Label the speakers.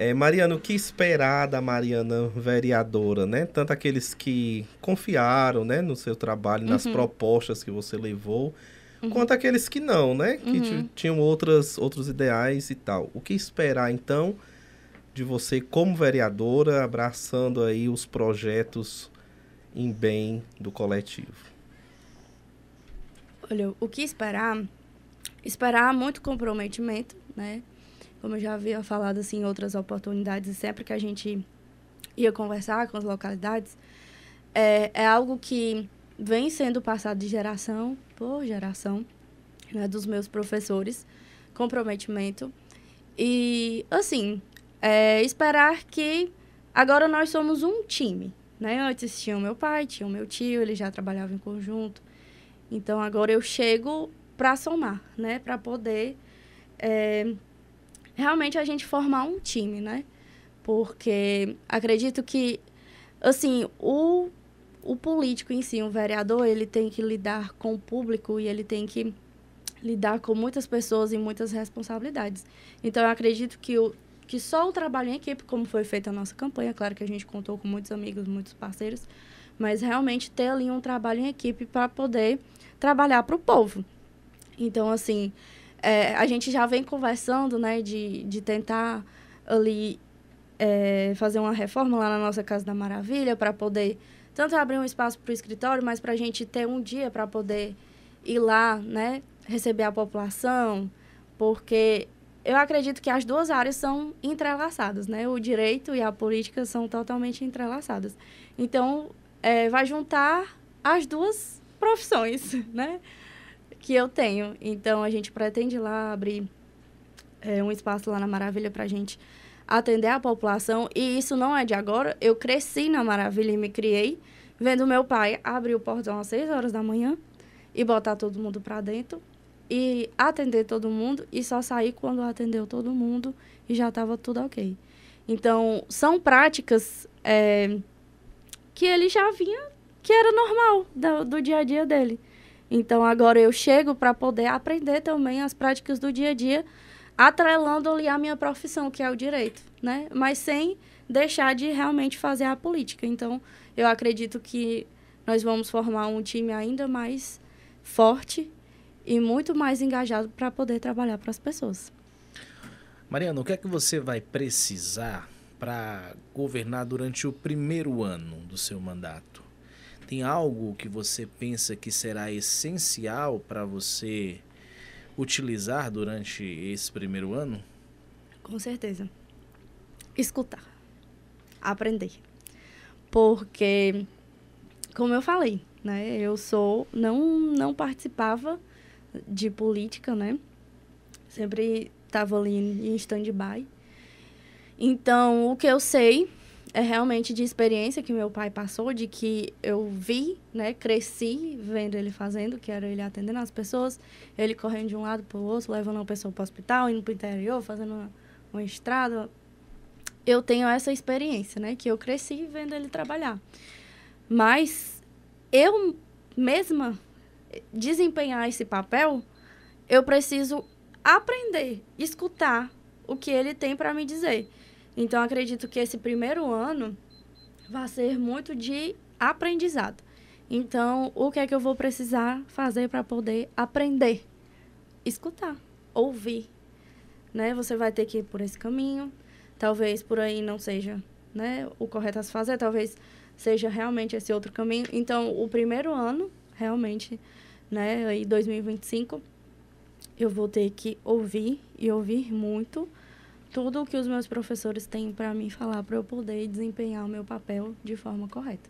Speaker 1: É, Mariano, o que esperar da Mariana vereadora, né? Tanto aqueles que confiaram, né, no seu trabalho, nas uhum. propostas que você levou, uhum. quanto aqueles que não, né, que uhum. tinham outras, outros ideais e tal. O que esperar então de você como vereadora abraçando aí os projetos em bem do coletivo? Olha, o que esperar? Esperar muito comprometimento, né? como eu já havia falado assim, em outras oportunidades, e sempre que a gente ia conversar com as localidades, é, é algo que vem sendo passado de geração por geração né, dos meus professores, comprometimento. E, assim, é, esperar que agora nós somos um time. Né? Antes tinha o meu pai, tinha o meu tio, ele já trabalhava em conjunto. Então agora eu chego para somar, né? para poder é, realmente a gente formar um time, né? Porque acredito que, assim, o, o político em si, o vereador, ele tem que lidar com o público e ele tem que lidar com muitas pessoas e muitas responsabilidades. Então, eu acredito que, o, que só o trabalho em equipe, como foi feita a nossa campanha, claro que a gente contou com muitos amigos, muitos parceiros, mas realmente ter ali um trabalho em equipe para poder trabalhar para o povo. Então, assim, é, a gente já vem conversando, né, de, de tentar ali é, fazer uma reforma lá na nossa Casa da Maravilha para poder tanto abrir um espaço para o escritório, mas para a gente ter um dia para poder ir lá, né, receber a população, porque eu acredito que as duas áreas são entrelaçadas, né? O direito e a política são totalmente entrelaçadas. Então, é, vai juntar as duas profissões, né? que eu tenho. Então, a gente pretende lá abrir é, um espaço lá na Maravilha para a gente atender a população. E isso não é de agora. Eu cresci na Maravilha e me criei vendo meu pai abrir o portão às 6 horas da manhã e botar todo mundo para dentro e atender todo mundo e só sair quando atendeu todo mundo e já estava tudo ok. Então, são práticas é, que ele já vinha, que era normal do, do dia a dia dele. Então agora eu chego para poder aprender também as práticas do dia a dia, atrelando ali a minha profissão, que é o direito, né? Mas sem deixar de realmente fazer a política. Então eu acredito que nós vamos formar um time ainda mais forte e muito mais engajado para poder trabalhar para as pessoas. Mariana, o que é que você vai precisar para governar durante o primeiro ano do seu mandato? Tem algo que você pensa que será essencial para você utilizar durante esse primeiro ano? Com certeza. Escutar. Aprender. Porque, como eu falei, né? Eu sou não não participava de política, né? Sempre estava ali em stand-by. Então, o que eu sei é realmente de experiência que meu pai passou, de que eu vi, né, cresci vendo ele fazendo, que era ele atendendo as pessoas, ele correndo de um lado para o outro, levando uma pessoa para o hospital, indo para o interior, fazendo uma, uma estrada. Eu tenho essa experiência, né, que eu cresci vendo ele trabalhar. Mas eu mesma desempenhar esse papel, eu preciso aprender, escutar o que ele tem para me dizer. Então, acredito que esse primeiro ano vai ser muito de aprendizado. Então, o que é que eu vou precisar fazer para poder aprender? Escutar, ouvir, né? Você vai ter que ir por esse caminho. Talvez por aí não seja, né, o correto a se fazer, talvez seja realmente esse outro caminho. Então, o primeiro ano, realmente, né, aí 2025, eu vou ter que ouvir e ouvir muito tudo o que os meus professores têm para me falar para eu poder desempenhar o meu papel de forma correta.